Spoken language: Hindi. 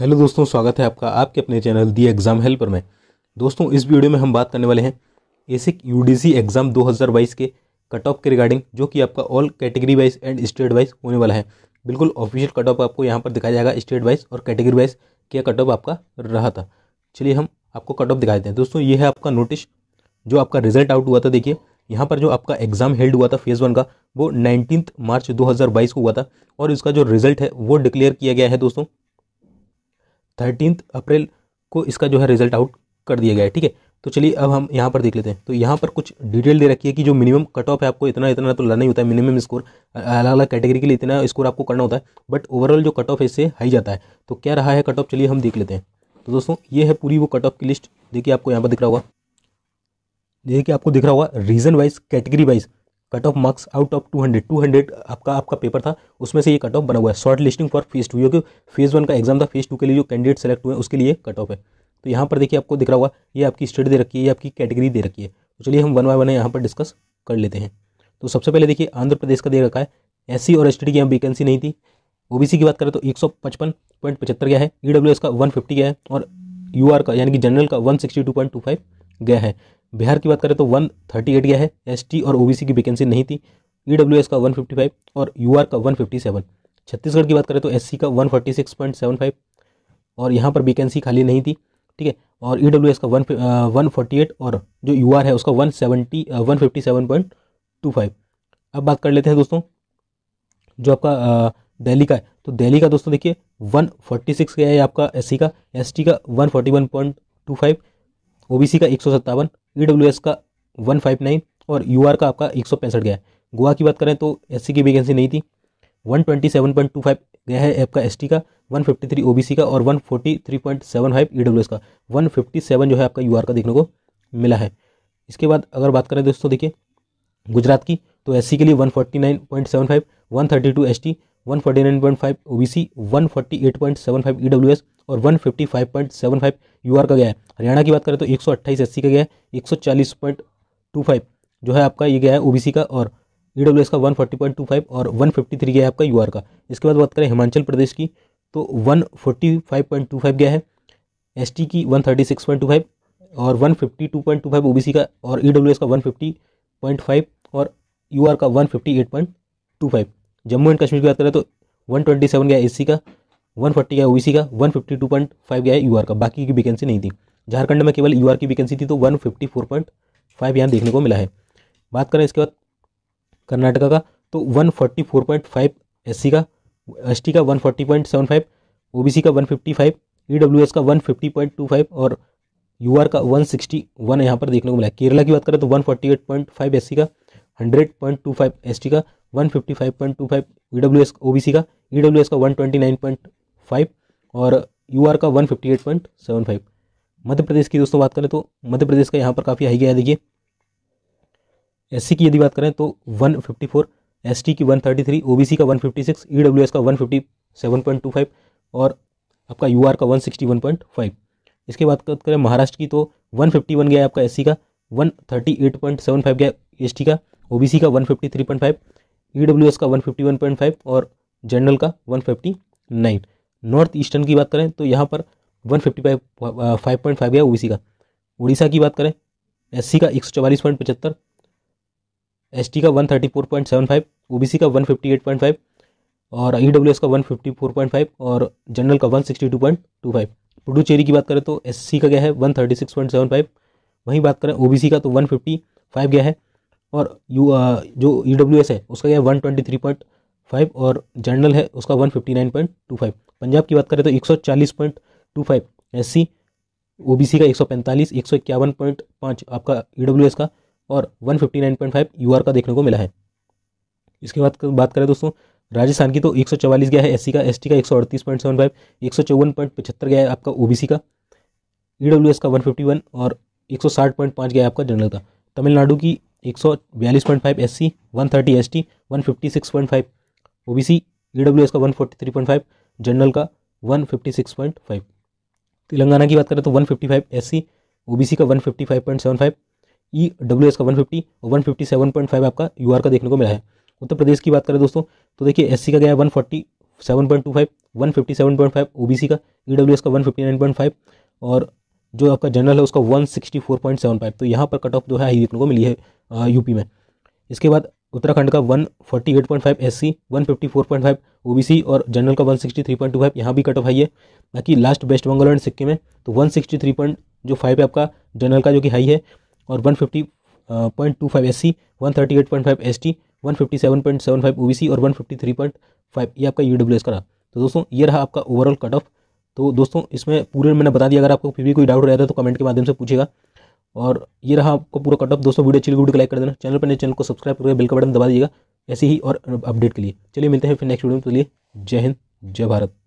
हेलो दोस्तों स्वागत है आपका आपके अपने चैनल दी एग्ज़ाम हेल्पर में दोस्तों इस वीडियो में हम बात करने वाले हैं एसिक यूडीसी एग्ज़ाम 2022 के कट ऑफ के रिगार्डिंग जो कि आपका all category wise and state wise होने वाला है बिल्कुल ऑफिशियल कट ऑफ आपको यहाँ पर दिखाया जाएगा स्टेट वाइज और कैटेगरी वाइज क्या कट ऑफ आपका रहा था चलिए हम आपको कट ऑफ देते हैं दोस्तों ये है आपका नोटिस जो आपका रिजल्ट आउट हुआ था देखिए यहाँ पर जो आपका एग्ज़ाम हेल्ड हुआ था फेज़ वन का वो नाइनटीन मार्च दो को हुआ था और इसका जो रिजल्ट है वो डिक्लेयर किया गया है दोस्तों थर्टीन अप्रैल को इसका जो है रिजल्ट आउट कर दिया गया है ठीक है तो चलिए अब हम यहाँ पर देख लेते हैं तो यहाँ पर कुछ डिटेल दे रखी है कि जो मिनिमम कट ऑफ है आपको इतना इतना तो लाना ही होता है मिनिमम स्कोर अलग अलग कैटेगरी के लिए इतना स्कोर आपको करना होता है बट ओवरऑल जो कट ऑफ है इससे हाई जाता है तो क्या रहा है कट ऑफ चलिए हम देख लेते हैं तो दोस्तों ये है पूरी वो कट ऑफ की लिस्ट देखिए आपको यहाँ पर दिख रहा होगा देखिए आपको दिख रहा होगा region wise category wise cut off marks out of two hundred two hundred आपका आपका पेपर था उसमें से ये कट ऑफ बना हुआ है short listing for phase two क्योंकि फेज वन का एग्जाम था फेज टू के लिए जो कैंडिडेट सेलेक्ट हुए उसके लिए कट ऑफ है तो यहाँ पर देखिए आपको दिख रहा हुआ ये आपकी स्टेट दे रखी है ये आपकी कैटेगरी दे रखी है तो चलिए हम वन बाय वन यहाँ पर डिस्कस कर लेते हैं तो सबसे पहले देखिए आंध्र प्रदेश का दे रखा है एस और एस की यहाँ वैकेंसी नहीं थी ओ की बात करें तो एक सौ पचपन पॉइंट पचहत्तर गया है ई e का वन फिफ्टी गया है और यू का यानी कि जनरल का one sixty two point two five गया है बिहार की बात करें तो वन थर्टी एट गया है एस और ओ की वैकेंसी नहीं थी ई का वन फिफ्टी फाइव और यू का वन फिफ्टी सेवन छत्तीसगढ़ की बात करें तो एस का one forty six point seven five और यहाँ पर वैकेंसी खाली नहीं थी ठीक है और ई डब्ल्यू एस का वन वन फोर्टी एट और जो यू आर है उसका one seventy one fifty seven point two five अब बात कर लेते हैं दोस्तों जो आपका दिल्ली का है तो दिल्ली का दोस्तों देखिए वन फोर्टी सिक्स गया है आपका एस का एस का one forty one point two five OBC का एक सौ सत्तावन ईडब्ल्यूएस का वन फाइव नाइन और यूआर का आपका एक सौ पैंसठ गया है गोवा की बात करें तो एससी की वैकेंसी नहीं थी one twenty seven point two five गया है आपका एसटी का वन फिफ्टी थ्री ओबीसी का और one forty three point seven five EWS का वन फिफ्टी सेवन जो है आपका यूआर का देखने को मिला है इसके बाद अगर बात करें दोस्तों देखिए गुजरात की तो एस के लिए one forty nine point seven five one thirty two S T one forty nine point five O B C one forty eight point seven five E W S और one fifty five point seven five UR का गया है हरियाणा की बात करें तो एक सौ एस सी का गया है एक सौ चालीस पॉइंट टू फाइव जो है आपका ये गया है ओबीसी का और ई का one forty point two five और वन फिफ्टी थ्री गया है आपका यू का इसके बाद बात करें हिमाचल प्रदेश की तो one forty five point two five गया है एस टी की one thirty six point two five और one fifty two point two five O B C का और ई डब्ल्यू एस का वन फिफ्टी पॉइंट फाइव और यू आर का one fifty eight point two five Jammu and Kashmir की बात करें तो वन ट्वेंटी सेवन गया एस सी का वन फोर्टी गया ओबीसी का one fifty two point five गया है यूआर का बाकी की वैकेंसी नहीं थी झारखंड में केवल यू की वैकेंसी थी तो one fifty four point five यहाँ देखने को मिला है बात करें इसके बाद कर्नाटका का तो one forty four point five S C का एस टी का one forty point seven five O B C का one fifty five E W S का one fifty point two five और यू आर का वन सिक्सटी वन यहाँ पर देखने को मिला है केरला की बात करें तो one forty eight point five S C का hundred point two five S T का one fifty five point two five E W S O B C का ई डब्ल्यू एस का one twenty nine point five और यू आर का one fifty eight point seven five Madhya Pradesh की दोस्तों बात करें तो मध्य प्रदेश का यहाँ पर काफ़ी हाई गया है देखिए एस सी की यदि बात करें तो one fifty four S T की one thirty three O B C का one fifty six E W S का one fifty seven point two five और आपका यू आर का one sixty one point five इसके बाद करें महाराष्ट्र की तो वन फिफ्टी वन गया आपका एस सी का one thirty eight point seven five गया एस टी का ओ बी सी का one fifty three point five E W S का one fifty one point five और जनरल का one fifty nine north eastern की बात करें तो यहाँ पर one fifty five five point five गया ओबीसी का उड़ीसा की बात करें एससी का एक सौ चवालीस पॉइंट पचहत्तर एसटी का one thirty four point seven five OBC का one fifty eight point five और ई डब्ल्यू एस का one fifty four point five और जनरल का one sixty two point two five Puducherry की बात करें तो एस सी का गया है one thirty six point seven five वहीं बात करें ओ बी सी का तो वन फिफ्टी फाइव गया है और यू जो ई डब्ल्यू एस है उसका गया है one twenty three point five और जनरल है उसका one fifty nine point two five Punjab की बात करें तो एक सौ चालीस point two five S C O B C का एक सौ पैंतालीस एक सौ इक्यावन पॉइंट पाँच आपका ई डब्ल्यू एस का और one fifty nine point five U R का देखने को मिला है इसके बाद बात करें दोस्तों राजस्थान की तो एक सौ चवालीस गया है एस सी का एस टी का एक सौ अड़तीस पॉइंट सेवन फाइव एक सौ चौवन पॉइंट पचहत्तर गया है आपका ओ बी सी का ई डब्ल्यू एस का वन फिफ्टी वन और एक सौ साठ पॉइंट पाँच गया है आपका जनरल का तमिलनाडु की एक सौ बयालीस point five S C one thirty S T one fifty six point five O B C E W S का one forty three point five general का one fifty six point five Telangana की बात करें तो one fifty five S C O B C का one fifty five point seven five E W S का वन फिफ्टी और one fifty seven point five आपका यू आर का देखने को मिला है उत्तर प्रदेश की बात करें दोस्तों तो देखिए एस सी का गया one forty seven point two five one fifty seven point five O B C का ई डब्ल्यू एस का one fifty nine point five और जो आपका जनरल है उसका one sixty four point seven five तो यहाँ पर कट ऑफ जो है हाई देखने को मिली है यूपी में इसके बाद उत्तराखंड का 148.5 ओ बी ओबीसी और जनरल का 163.25 यहाँ भी कट ऑफ हाई है बाकी last West Bengal and Sikkim है तो जो फाइव है आपका जनरल का जो कि हाई है और 150.25 सेवन फाइव ओ 157.75 सी और 153.5 ये आपका यू e एस का रहा तो दोस्तों ये रहा आपका ओवरऑल कट ऑफ तो दोस्तों इसमें पूरे मैंने बता दिया अगर आपको फिर भी कोई डाउट रहता है तो कमेंट के माध्यम से पूछेगा और ये रहा आपको पूरा कट दोस्तों वीडियो अच्छी वीडियो को लाइक कर देना चैनल पर चैनल को सब्सक्राइब करके बिल का बटन दबा दीजिएगा ऐसे ही और अपडेट के लिए चलिए मिलते हैं फिर नेक्स्ट वीडियो में तो लिए जय हिंद जय भारत